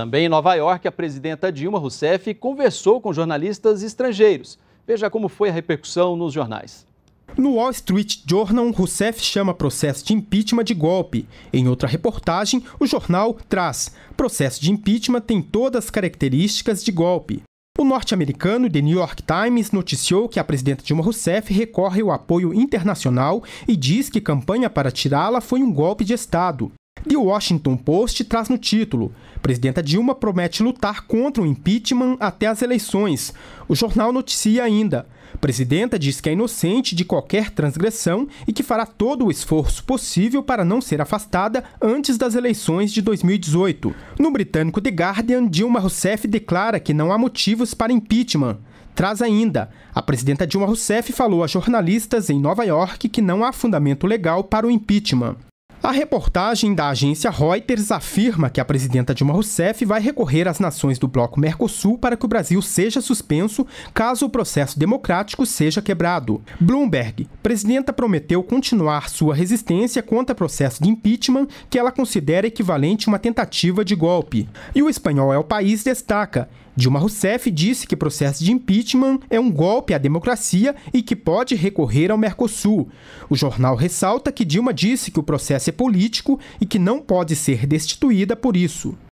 Também em Nova York, a presidenta Dilma Rousseff conversou com jornalistas estrangeiros. Veja como foi a repercussão nos jornais. No Wall Street Journal, Rousseff chama processo de impeachment de golpe. Em outra reportagem, o jornal traz: processo de impeachment tem todas as características de golpe. O norte-americano The New York Times noticiou que a presidenta Dilma Rousseff recorre ao apoio internacional e diz que campanha para tirá-la foi um golpe de Estado. E o Washington Post traz no título: Presidenta Dilma promete lutar contra o impeachment até as eleições. O jornal noticia ainda: Presidenta diz que é inocente de qualquer transgressão e que fará todo o esforço possível para não ser afastada antes das eleições de 2018. No britânico The Guardian, Dilma Rousseff declara que não há motivos para impeachment. Traz ainda, a presidenta Dilma Rousseff falou a jornalistas em Nova York que não há fundamento legal para o impeachment. A reportagem da agência Reuters afirma que a presidenta Dilma Rousseff vai recorrer às nações do bloco Mercosul para que o Brasil seja suspenso caso o processo democrático seja quebrado. Bloomberg presidenta prometeu continuar sua resistência contra processo de impeachment que ela considera equivalente a uma tentativa de golpe. E o espanhol é o país destaca. Dilma Rousseff disse que processo de impeachment é um golpe à democracia e que pode recorrer ao Mercosul. O jornal ressalta que Dilma disse que o processo é político e que não pode ser destituída por isso.